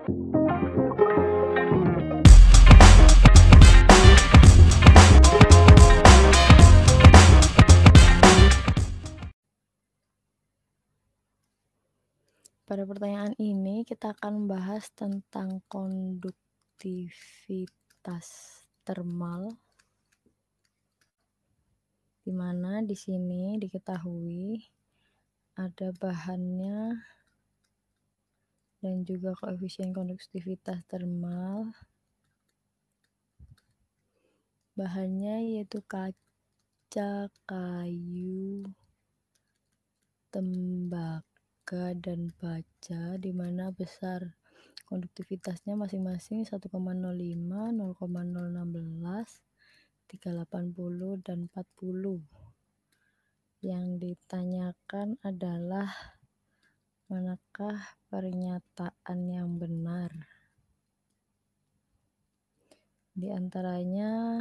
Pada pertanyaan ini kita akan membahas tentang konduktivitas termal di mana di sini diketahui ada bahannya dan juga koefisien konduktivitas termal. Bahannya yaitu kaca, kayu, tembaga, dan baja, di mana besar konduktivitasnya masing-masing 1,05, 0,016, 380, dan 40. Yang ditanyakan adalah Manakah pernyataan yang benar? Di antaranya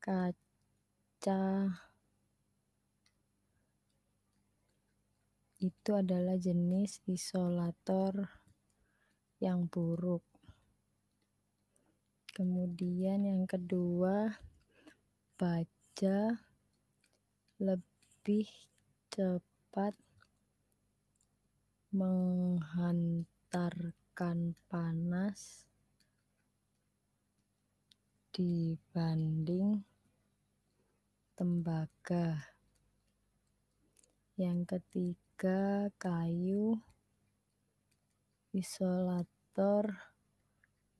kaca itu adalah jenis isolator yang buruk. Kemudian yang kedua, baja lebih cepat menghantarkan panas dibanding tembaga. Yang ketiga, kayu isolator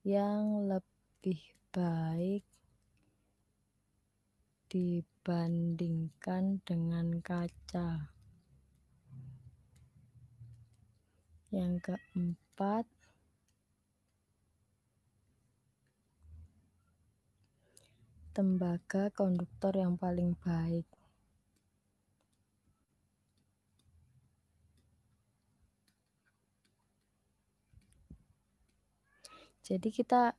yang lebih baik dibandingkan dengan kaca. yang keempat tembaga konduktor yang paling baik Jadi kita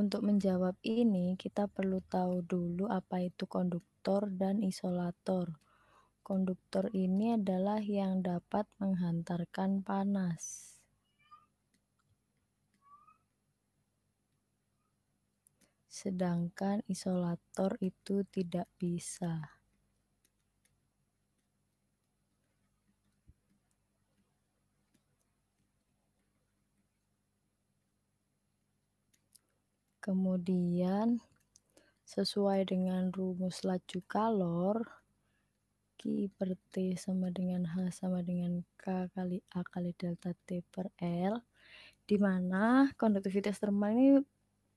untuk menjawab ini kita perlu tahu dulu apa itu konduktor dan isolator konduktor ini adalah yang dapat menghantarkan panas. Sedangkan isolator itu tidak bisa. Kemudian, sesuai dengan rumus laju kalor, lagi per T sama dengan H sama dengan K kali A kali delta T per L dimana konduktivitas termal ini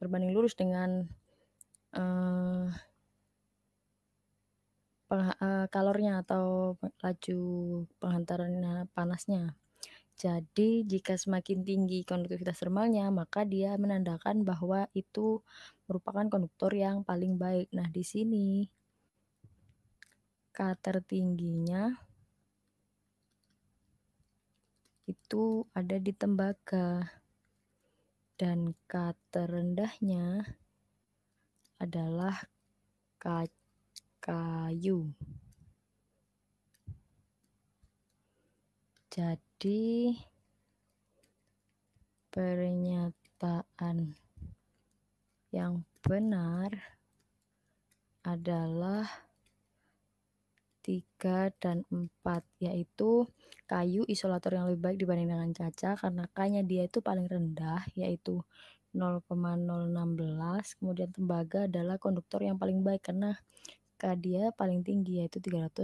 berbanding lurus dengan uh, uh, kalornya atau laju penghantaran panasnya. Jadi jika semakin tinggi konduktivitas termalnya, maka dia menandakan bahwa itu merupakan konduktor yang paling baik. Nah, di sini K tertingginya itu ada di tembaga dan K terendahnya adalah K kayu. Jadi pernyataan yang benar adalah 3 dan 4 yaitu kayu isolator yang lebih baik dibanding dengan kaca karena k dia itu paling rendah yaitu 0,016 kemudian tembaga adalah konduktor yang paling baik karena K dia paling tinggi yaitu 380